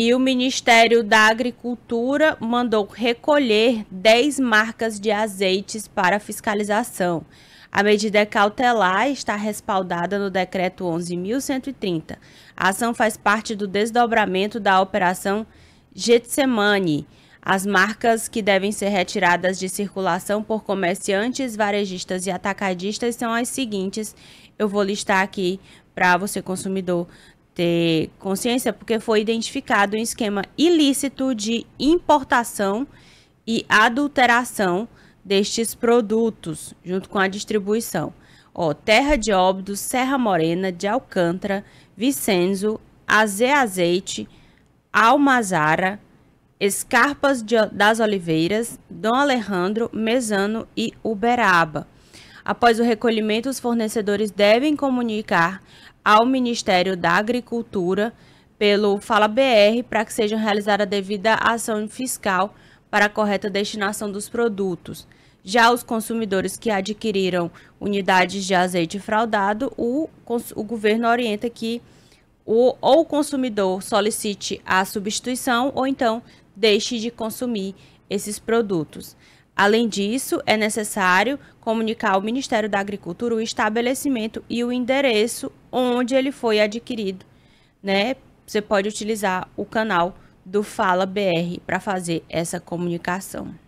e o Ministério da Agricultura mandou recolher 10 marcas de azeites para fiscalização. A medida é cautelar está respaldada no decreto 11.130. A ação faz parte do desdobramento da operação Getsemane. As marcas que devem ser retiradas de circulação por comerciantes, varejistas e atacadistas são as seguintes. Eu vou listar aqui para você consumidor ter consciência, porque foi identificado um esquema ilícito de importação e adulteração destes produtos, junto com a distribuição. Ó, Terra de Óbidos, Serra Morena, de Alcântara, Vicenzo, Aze Azeite, Almazara, Escarpas de, das Oliveiras, Dom Alejandro, Mesano e Uberaba. Após o recolhimento, os fornecedores devem comunicar ao Ministério da Agricultura pelo Fala BR para que seja realizada a devida ação fiscal para a correta destinação dos produtos. Já os consumidores que adquiriram unidades de azeite fraudado, o, o governo orienta que o, ou o consumidor solicite a substituição ou então deixe de consumir esses produtos. Além disso, é necessário comunicar ao Ministério da Agricultura o estabelecimento e o endereço onde ele foi adquirido, né? Você pode utilizar o canal do Fala BR para fazer essa comunicação.